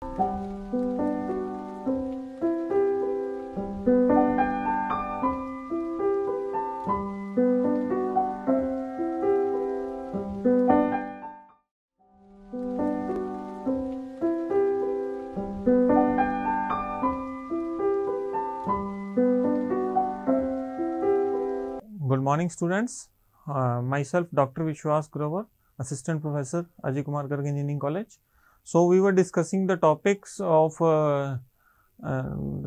Good morning students, uh, myself Dr. Vishwas Grover, Assistant Professor Ajay Kumar Garg Engineering College. So, we were discussing the topics of uh, uh,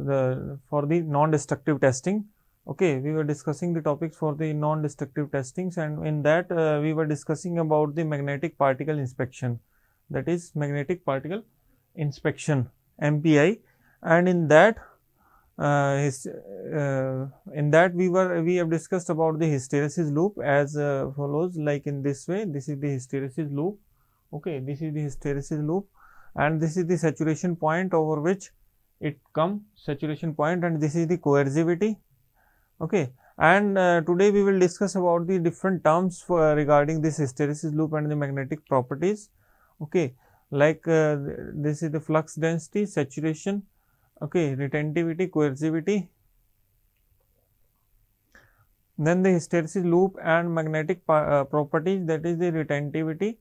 the for the non-destructive testing. Okay, we were discussing the topics for the non-destructive testings and in that uh, we were discussing about the magnetic particle inspection that is magnetic particle inspection MPI and in that uh, uh, in that we were we have discussed about the hysteresis loop as uh, follows like in this way this is the hysteresis loop okay this is the hysteresis loop and this is the saturation point over which it come saturation point and this is the coercivity okay and uh, today we will discuss about the different terms for uh, regarding this hysteresis loop and the magnetic properties okay like uh, this is the flux density saturation okay retentivity coercivity then the hysteresis loop and magnetic uh, properties that is the retentivity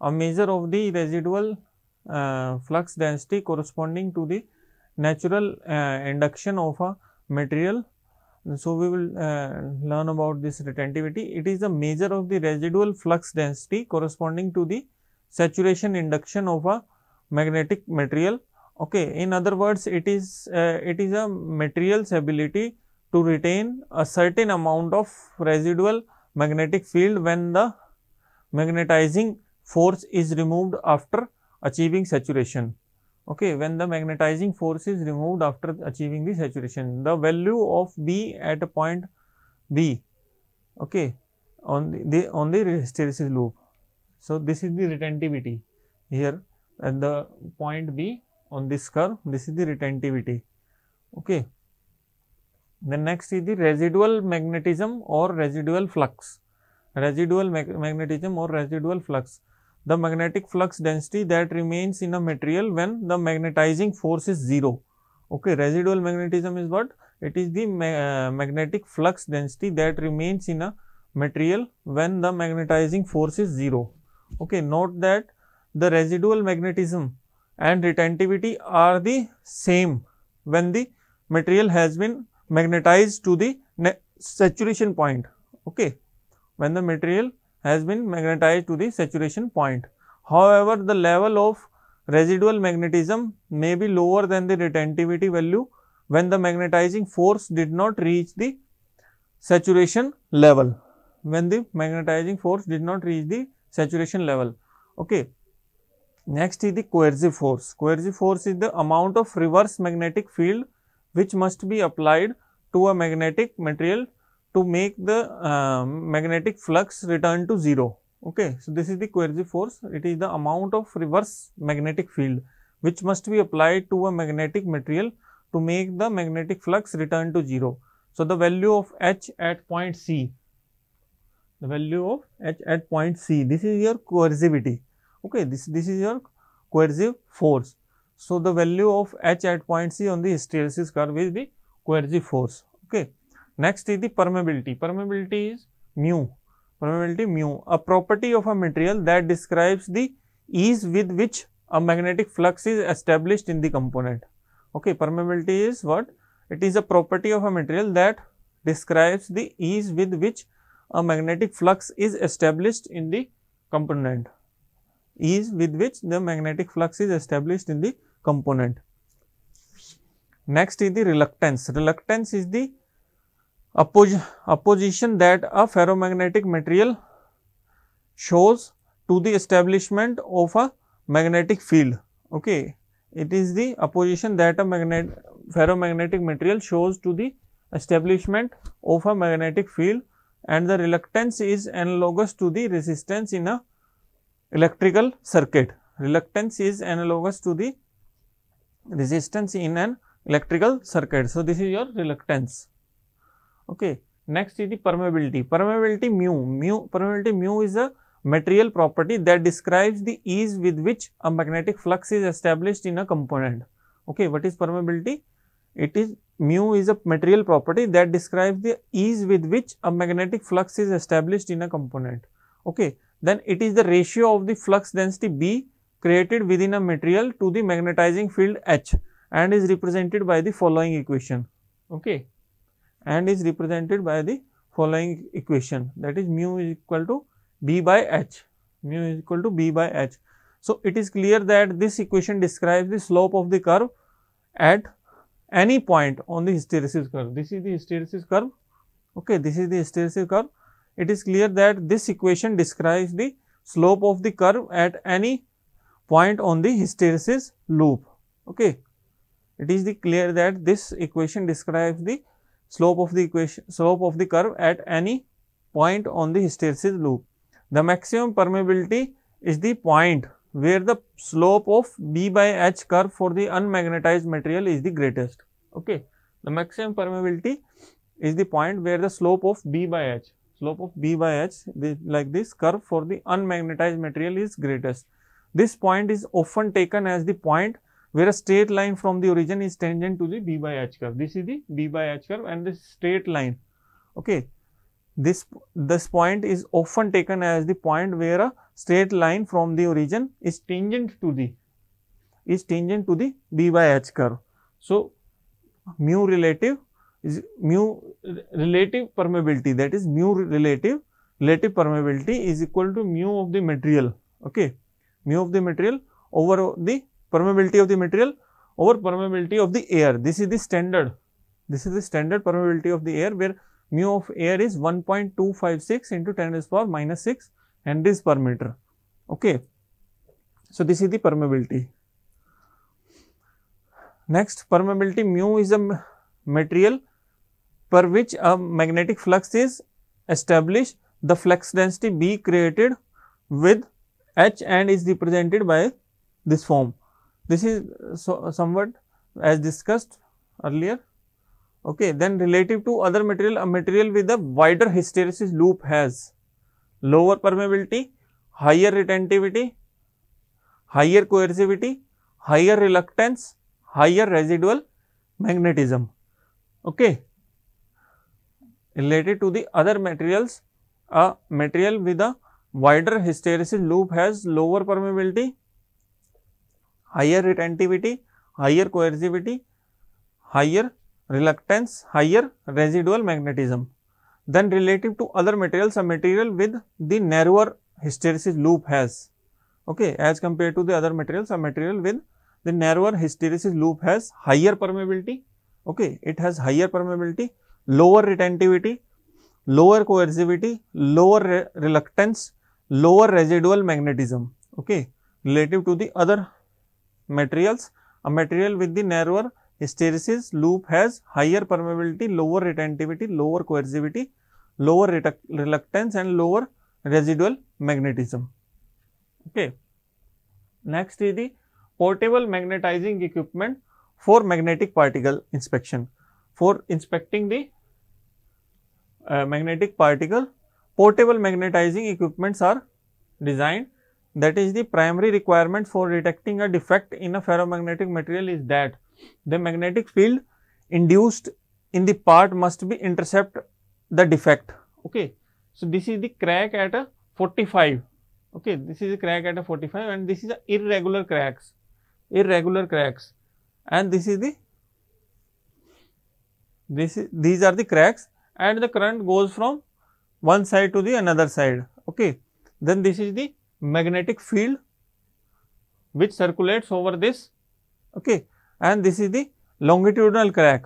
a measure of the residual uh, flux density corresponding to the natural uh, induction of a material. So, we will uh, learn about this retentivity. It is a measure of the residual flux density corresponding to the saturation induction of a magnetic material. Okay. In other words, it is uh, it is a material's ability to retain a certain amount of residual magnetic field when the magnetizing force is removed after achieving saturation. Okay, when the magnetizing force is removed after achieving the saturation, the value of B at a point B okay, on the, the on the hysteresis loop. So, this is the retentivity here at the point B on this curve, this is the retentivity. Okay. Then next is the residual magnetism or residual flux, residual mag magnetism or residual flux the magnetic flux density that remains in a material when the magnetizing force is 0. Okay, residual magnetism is what? It is the ma uh, magnetic flux density that remains in a material when the magnetizing force is 0. Okay, note that the residual magnetism and retentivity are the same when the material has been magnetized to the saturation point. Okay, when the material has been magnetized to the saturation point. However, the level of residual magnetism may be lower than the retentivity value when the magnetizing force did not reach the saturation level, when the magnetizing force did not reach the saturation level. Okay. Next is the coercive force. Coercive force is the amount of reverse magnetic field which must be applied to a magnetic material to make the uh, magnetic flux return to 0. Okay. So, this is the coercive force, it is the amount of reverse magnetic field which must be applied to a magnetic material to make the magnetic flux return to 0. So, the value of H at point C, the value of H at point C, this is your coercivity, okay. this, this is your coercive force. So, the value of H at point C on the hysteresis curve is the coercive force, okay. Next is the permeability. Permeability is mu. Permeability mu, a property of a material that describes the ease with which a magnetic flux is established in the component. Okay, permeability is what? It is a property of a material that describes the ease with which a magnetic flux is established in the component. Ease with which the magnetic flux is established in the component. Next is the reluctance. Reluctance is the oppos opposition that a ferromagnetic material shows to the establishment of a magnetic field. Okay. It is the opposition that a magnet ferromagnetic material shows to the establishment of a magnetic field and the reluctance is analogous to the resistance in a electrical circuit. Reluctance is analogous to the resistance in an electrical circuit. So, this is your reluctance okay next is the permeability permeability mu mu permeability mu is a material property that describes the ease with which a magnetic flux is established in a component okay what is permeability it is mu is a material property that describes the ease with which a magnetic flux is established in a component okay then it is the ratio of the flux density b created within a material to the magnetizing field h and is represented by the following equation okay and is represented by the following equation that is mu is equal to b by h, mu is equal to b by h. So, it is clear that this equation describes the slope of the curve at any point on the hysteresis curve. This is the hysteresis curve, okay. this is the hysteresis curve. It is clear that this equation describes the slope of the curve at any point on the hysteresis loop. Okay. It is the clear that this equation describes the slope of the equation slope of the curve at any point on the hysteresis loop. The maximum permeability is the point where the slope of B by H curve for the unmagnetized material is the greatest. Okay. The maximum permeability is the point where the slope of B by H, slope of B by H the, like this curve for the unmagnetized material is greatest. This point is often taken as the point where a straight line from the origin is tangent to the b by h curve. This is the b by h curve and this straight line. Okay. This, this point is often taken as the point where a straight line from the origin is tangent to the is tangent to the b by h curve. So, mu relative is mu relative permeability that is mu relative relative permeability is equal to mu of the material okay mu of the material over the permeability of the material over permeability of the air. This is the standard, this is the standard permeability of the air where mu of air is 1.256 into 10 raised power minus 6 and this per meter. Okay. So, this is the permeability. Next permeability mu is a material per which a magnetic flux is established the flux density B created with H and is represented by this form. This is so, somewhat as discussed earlier. Okay, then relative to other material, a material with a wider hysteresis loop has lower permeability, higher retentivity, higher coercivity, higher reluctance, higher residual magnetism. Okay. Related to the other materials, a material with a wider hysteresis loop has lower permeability, higher retentivity higher coercivity higher reluctance higher residual magnetism then relative to other materials a material with the narrower hysteresis loop has okay as compared to the other materials a material with the narrower hysteresis loop has higher permeability okay it has higher permeability lower retentivity lower coercivity lower re reluctance lower residual magnetism okay relative to the other materials. A material with the narrower hysteresis loop has higher permeability, lower retentivity, lower coercivity, lower reluctance and lower residual magnetism. Okay. Next is the portable magnetizing equipment for magnetic particle inspection. For inspecting the uh, magnetic particle, portable magnetizing equipments are designed that is the primary requirement for detecting a defect in a ferromagnetic material is that the magnetic field induced in the part must be intercept the defect okay so this is the crack at a 45 okay this is a crack at a 45 and this is a irregular cracks irregular cracks and this is the this is, these are the cracks and the current goes from one side to the another side okay then this is the magnetic field which circulates over this okay and this is the longitudinal crack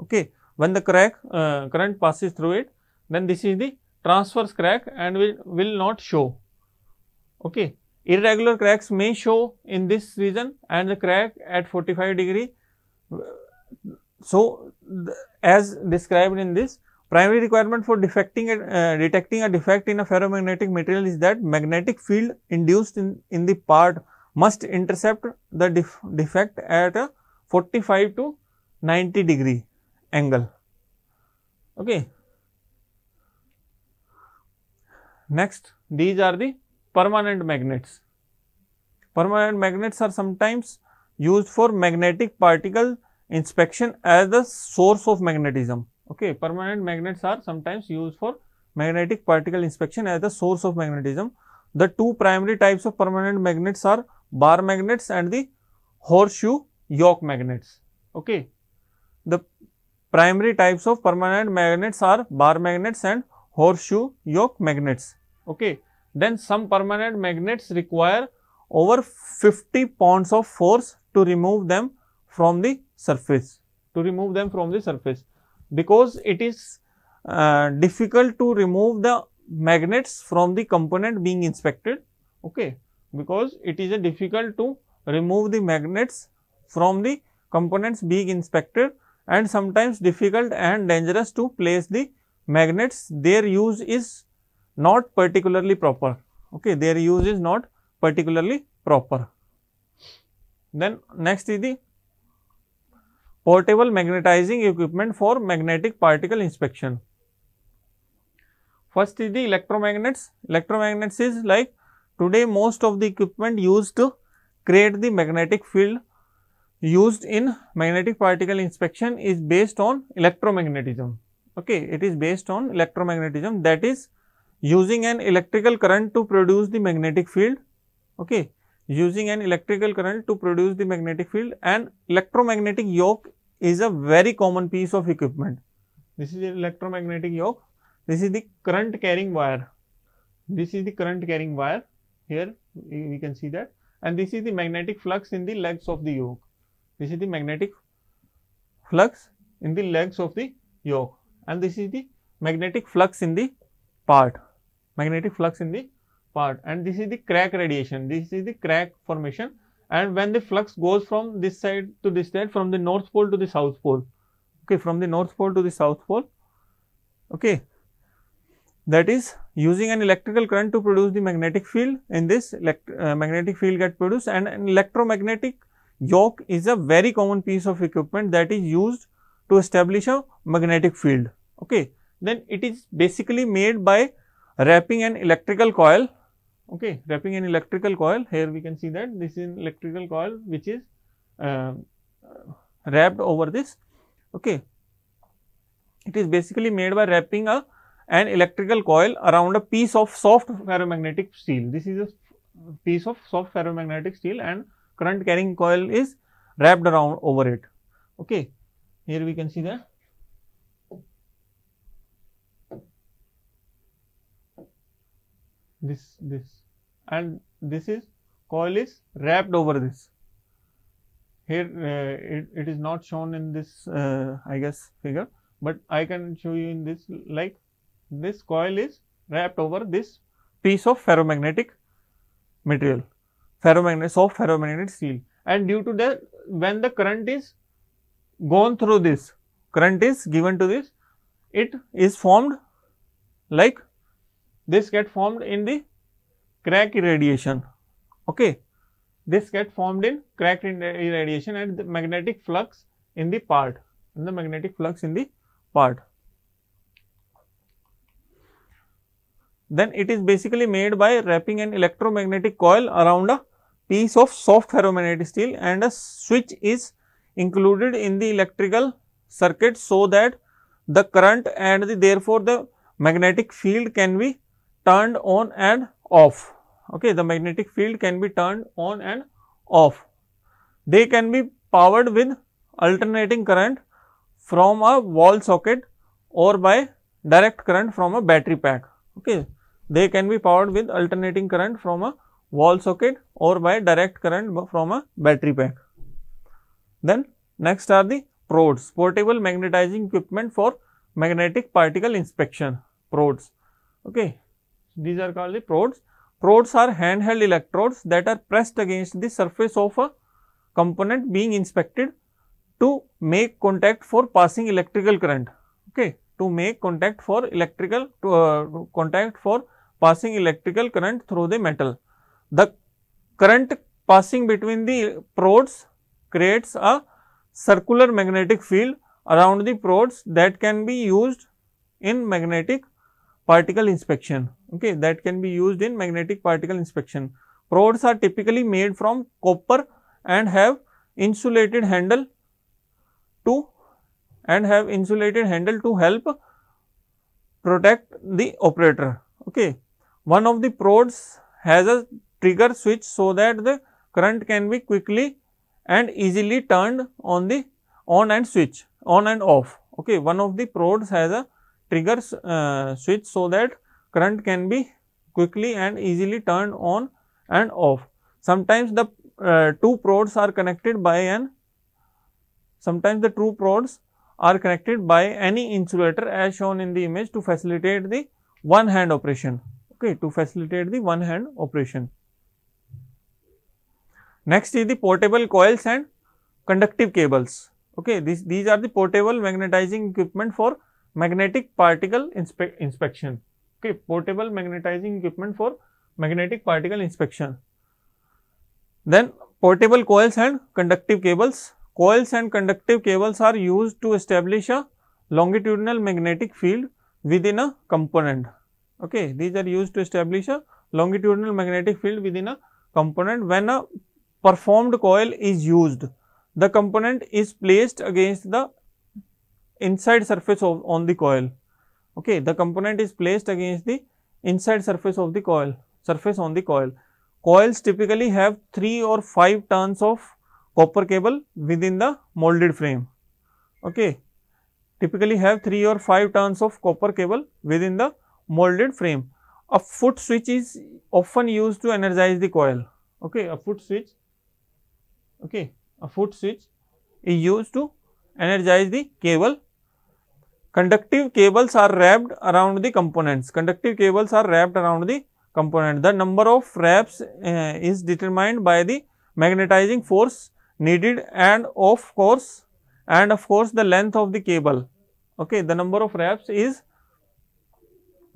okay when the crack uh, current passes through it then this is the transverse crack and will, will not show okay irregular cracks may show in this region and the crack at 45 degree so as described in this Primary requirement for uh, detecting a defect in a ferromagnetic material is that magnetic field induced in, in the part must intercept the def defect at a 45 to 90 degree angle. Okay. Next, these are the permanent magnets. Permanent magnets are sometimes used for magnetic particle inspection as the source of magnetism. Okay. Permanent magnets are sometimes used for magnetic particle inspection as the source of magnetism. The two primary types of permanent magnets are bar magnets and the horseshoe yoke magnets. Okay. The primary types of permanent magnets are bar magnets and horseshoe yoke magnets. Okay. Then some permanent magnets require over 50 pounds of force to remove them from the surface, to remove them from the surface because it is uh, difficult to remove the magnets from the component being inspected okay because it is difficult to remove the magnets from the components being inspected and sometimes difficult and dangerous to place the magnets their use is not particularly proper okay their use is not particularly proper then next is the portable magnetizing equipment for magnetic particle inspection. First is the electromagnets. Electromagnets is like today most of the equipment used to create the magnetic field used in magnetic particle inspection is based on electromagnetism. Okay, it is based on electromagnetism that is using an electrical current to produce the magnetic field. Okay, using an electrical current to produce the magnetic field and electromagnetic yoke is a very common piece of equipment. This is electromagnetic yoke. This is the current carrying wire. This is the current carrying wire. Here we can see that. And this is the magnetic flux in the legs of the yoke. This is the magnetic flux in the legs of the yoke. And this is the magnetic flux in the part. Magnetic flux in the part. And this is the crack radiation. This is the crack formation and when the flux goes from this side to this side from the north pole to the south pole okay from the north pole to the south pole okay that is using an electrical current to produce the magnetic field in this uh, magnetic field get produced and an electromagnetic yoke is a very common piece of equipment that is used to establish a magnetic field okay then it is basically made by wrapping an electrical coil okay wrapping an electrical coil here we can see that this is electrical coil which is uh, wrapped over this okay it is basically made by wrapping a an electrical coil around a piece of soft ferromagnetic steel this is a piece of soft ferromagnetic steel and current carrying coil is wrapped around over it okay here we can see that this this and this is coil is wrapped over this here uh, it, it is not shown in this uh, I guess figure, but I can show you in this like this coil is wrapped over this piece of ferromagnetic material ferromagnetic soft ferromagnetic steel and due to that when the current is gone through this current is given to this it is formed like this get formed in the crack irradiation. Okay. This get formed in crack irradiation and the magnetic flux in the part, in the magnetic flux in the part. Then it is basically made by wrapping an electromagnetic coil around a piece of soft ferromagnetic steel and a switch is included in the electrical circuit so that the current and the, therefore the magnetic field can be turned on and off. Okay, the magnetic field can be turned on and off. They can be powered with alternating current from a wall socket or by direct current from a battery pack. Okay. They can be powered with alternating current from a wall socket or by direct current from a battery pack. Then next are the PRODs, portable magnetizing equipment for magnetic particle inspection, PRODs. Okay. These are called the prods. Prods are handheld electrodes that are pressed against the surface of a component being inspected to make contact for passing electrical current. Okay, to make contact for electrical to, uh, contact for passing electrical current through the metal. The current passing between the prods creates a circular magnetic field around the prods that can be used in magnetic particle inspection okay, that can be used in magnetic particle inspection. Prods are typically made from copper and have insulated handle to and have insulated handle to help protect the operator. Okay. One of the prods has a trigger switch so that the current can be quickly and easily turned on the on and switch on and off. Okay. One of the prods has a trigger uh, switch so that current can be quickly and easily turned on and off. Sometimes the uh, two prods are connected by an sometimes the two prods are connected by any insulator as shown in the image to facilitate the one hand operation okay to facilitate the one hand operation. Next is the portable coils and conductive cables okay these, these are the portable magnetizing equipment for magnetic particle inspe inspection. कि portable magnetising equipment for magnetic particle inspection then portable coils and conductive cables coils and conductive cables are use to establish a longitudinal magnetic field with a component okay these are use to establish a longitudinal magnetic field with a component when a performed coil is use the component is placed against the inside surface on the coil okay the component is placed against the inside surface of the coil surface on the coil coils typically have 3 or 5 turns of copper cable within the molded frame okay typically have 3 or 5 turns of copper cable within the molded frame a foot switch is often used to energize the coil okay a foot switch okay a foot switch is used to energize the cable Conductive cables are wrapped around the components. Conductive cables are wrapped around the component. The number of wraps uh, is determined by the magnetizing force needed and of course and of course the length of the cable. Okay, the number of wraps is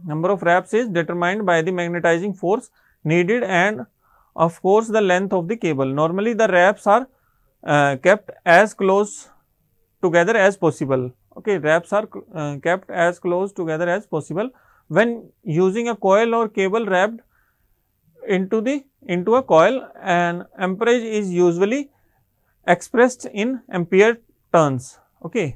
number of wraps is determined by the magnetizing force needed and of course the length of the cable. Normally the wraps are uh, kept as close together as possible okay wraps are uh, kept as close together as possible when using a coil or cable wrapped into the into a coil and amperage is usually expressed in ampere turns okay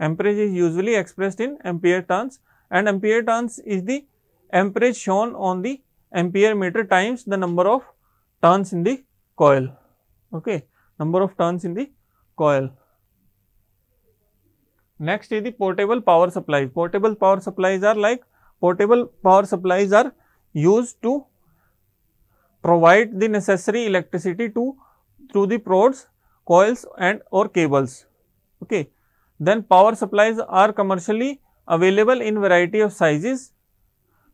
amperage is usually expressed in ampere turns and ampere turns is the amperage shown on the ampere meter times the number of turns in the coil okay number of turns in the coil Next is the portable power supply. Portable power supplies are like portable power supplies are used to provide the necessary electricity to through the probes, coils and or cables. Okay. Then power supplies are commercially available in variety of sizes.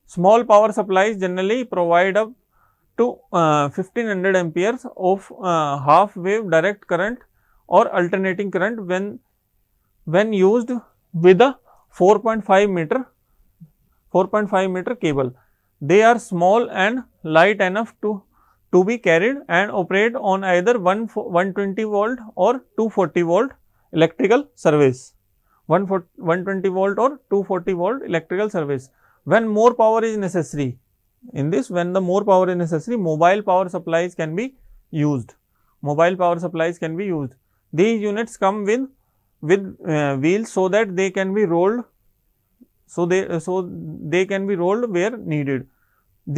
Small power supplies generally provide up to uh, 1500 amperes of uh, half wave direct current or alternating current when when used with a 4.5 meter 4.5 meter cable. They are small and light enough to, to be carried and operate on either 1, 120 volt or 240 volt electrical service. 120 volt or 240 volt electrical service. When more power is necessary, in this when the more power is necessary, mobile power supplies can be used. Mobile power supplies can be used. These units come with with uh, wheels so that they can be rolled so they uh, so they can be rolled where needed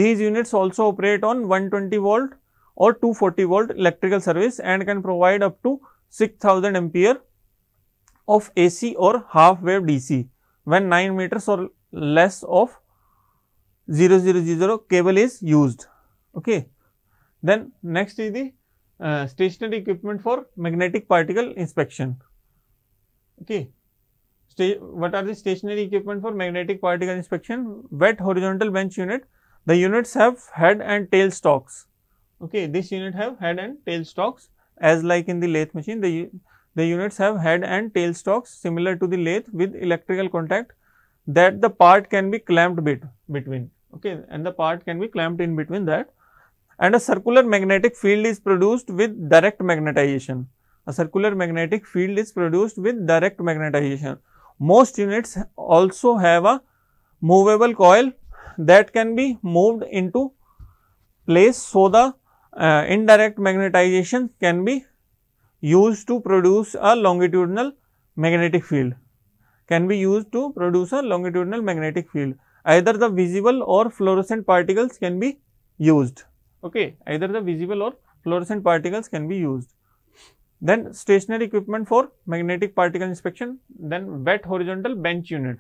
these units also operate on 120 volt or 240 volt electrical service and can provide up to 6000 ampere of ac or half wave dc when 9 meters or less of 0000 cable is used okay then next is the uh, stationary equipment for magnetic particle inspection Okay. what are the stationary equipment for magnetic particle inspection? Wet horizontal bench unit. The units have head and tail stocks. Okay, this unit have head and tail stocks, as like in the lathe machine. The, the units have head and tail stocks, similar to the lathe with electrical contact that the part can be clamped bit, between. Okay, and the part can be clamped in between that. And a circular magnetic field is produced with direct magnetization a circular magnetic field is produced with direct magnetization. Most units also have a movable coil that can be moved into place. So, the uh, indirect magnetization can be used to produce a longitudinal magnetic field, can be used to produce a longitudinal magnetic field. Either the visible or fluorescent particles can be used, okay. either the visible or fluorescent particles can be used. Then stationary equipment for magnetic particle inspection, then wet horizontal bench unit.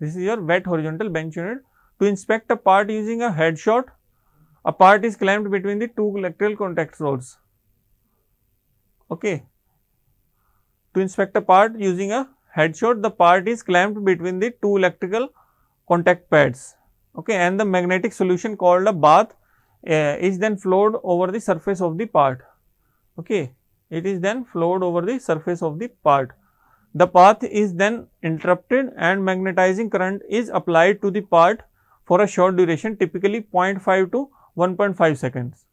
This is your wet horizontal bench unit. To inspect a part using a head shot, a part is clamped between the two electrical contact rods. Okay. To inspect a part using a head shot, the part is clamped between the two electrical contact pads. Okay. And the magnetic solution called a bath uh, is then flowed over the surface of the part. Okay. It is then flowed over the surface of the part. The path is then interrupted and magnetizing current is applied to the part for a short duration typically 0.5 to 1.5 seconds,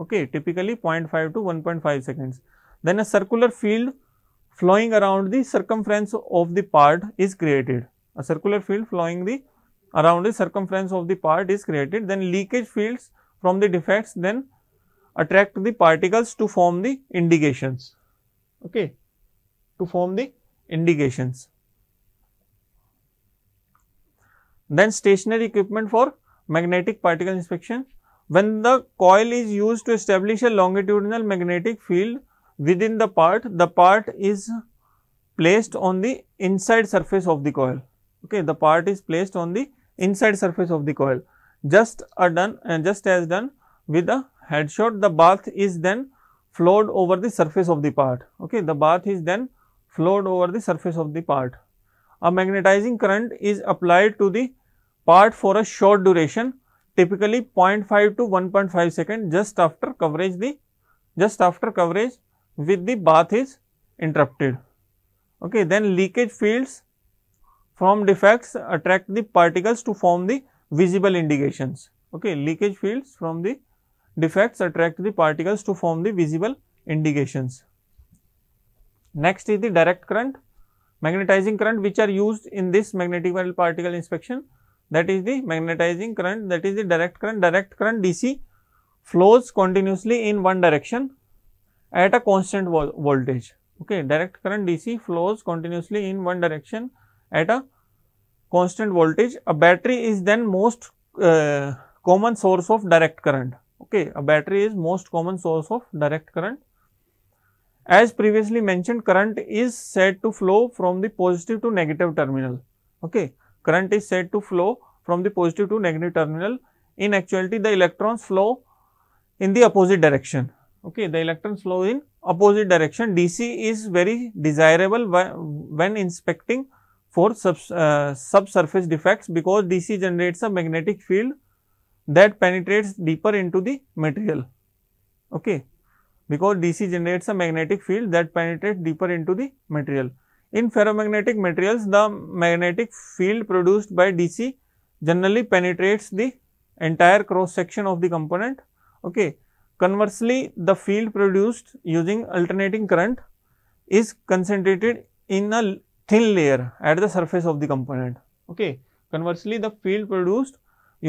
okay, typically 0.5 to 1.5 seconds. Then a circular field flowing around the circumference of the part is created. A circular field flowing the around the circumference of the part is created, then leakage fields from the defects then attract the particles to form the indications okay to form the indications then stationary equipment for magnetic particle inspection when the coil is used to establish a longitudinal magnetic field within the part the part is placed on the inside surface of the coil okay the part is placed on the inside surface of the coil just are done and uh, just as done with the head shot the bath is then flowed over the surface of the part okay the bath is then flowed over the surface of the part a magnetizing current is applied to the part for a short duration typically 0.5 to 1.5 second just after coverage the just after coverage with the bath is interrupted okay then leakage fields from defects attract the particles to form the visible indications okay leakage fields from the defects attract the particles to form the visible indications. Next is the direct current, magnetizing current which are used in this magnetic metal particle inspection that is the magnetizing current that is the direct current. Direct current DC flows continuously in one direction at a constant voltage. Okay. Direct current DC flows continuously in one direction at a constant voltage. A battery is then most uh, common source of direct current okay a battery is most common source of direct current as previously mentioned current is said to flow from the positive to negative terminal okay current is said to flow from the positive to negative terminal in actuality the electrons flow in the opposite direction okay the electrons flow in opposite direction dc is very desirable when inspecting for sub, uh, subsurface defects because dc generates a magnetic field that penetrates deeper into the material okay because DC generates a magnetic field that penetrates deeper into the material. In ferromagnetic materials the magnetic field produced by DC generally penetrates the entire cross section of the component okay. Conversely the field produced using alternating current is concentrated in a thin layer at the surface of the component okay. Conversely the field produced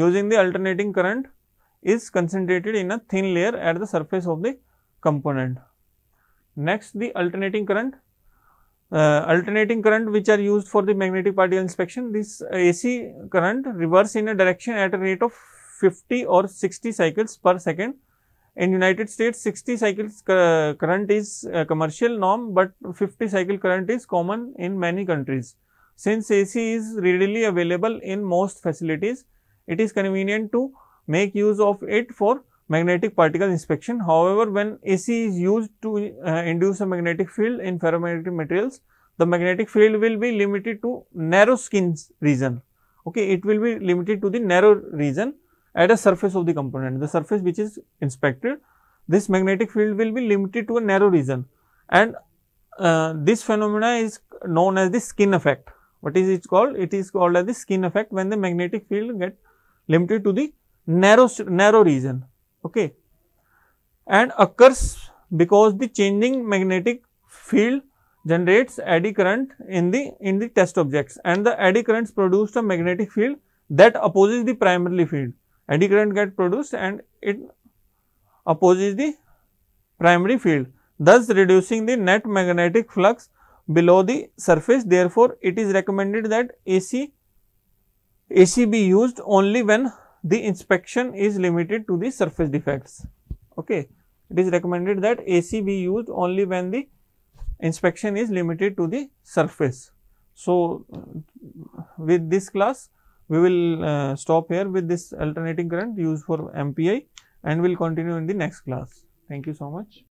using the alternating current is concentrated in a thin layer at the surface of the component. Next the alternating current, uh, alternating current which are used for the magnetic particle inspection, this AC current reverse in a direction at a rate of 50 or 60 cycles per second. In United States 60 cycles uh, current is commercial norm, but 50 cycle current is common in many countries. Since AC is readily available in most facilities, it is convenient to make use of it for magnetic particle inspection. However, when AC is used to uh, induce a magnetic field in ferromagnetic materials, the magnetic field will be limited to narrow skin region. Okay, it will be limited to the narrow region at a surface of the component, the surface which is inspected. This magnetic field will be limited to a narrow region and uh, this phenomena is known as the skin effect. What is it called? It is called as the skin effect when the magnetic field get limited to the narrow, narrow region. Okay. And occurs because the changing magnetic field generates eddy current in the in the test objects and the eddy currents produced a magnetic field that opposes the primarily field eddy current get produced and it opposes the primary field thus reducing the net magnetic flux below the surface therefore it is recommended that ac AC be used only when the inspection is limited to the surface defects. Okay. It is recommended that AC be used only when the inspection is limited to the surface. So, with this class we will uh, stop here with this alternating current used for MPI and we will continue in the next class. Thank you so much.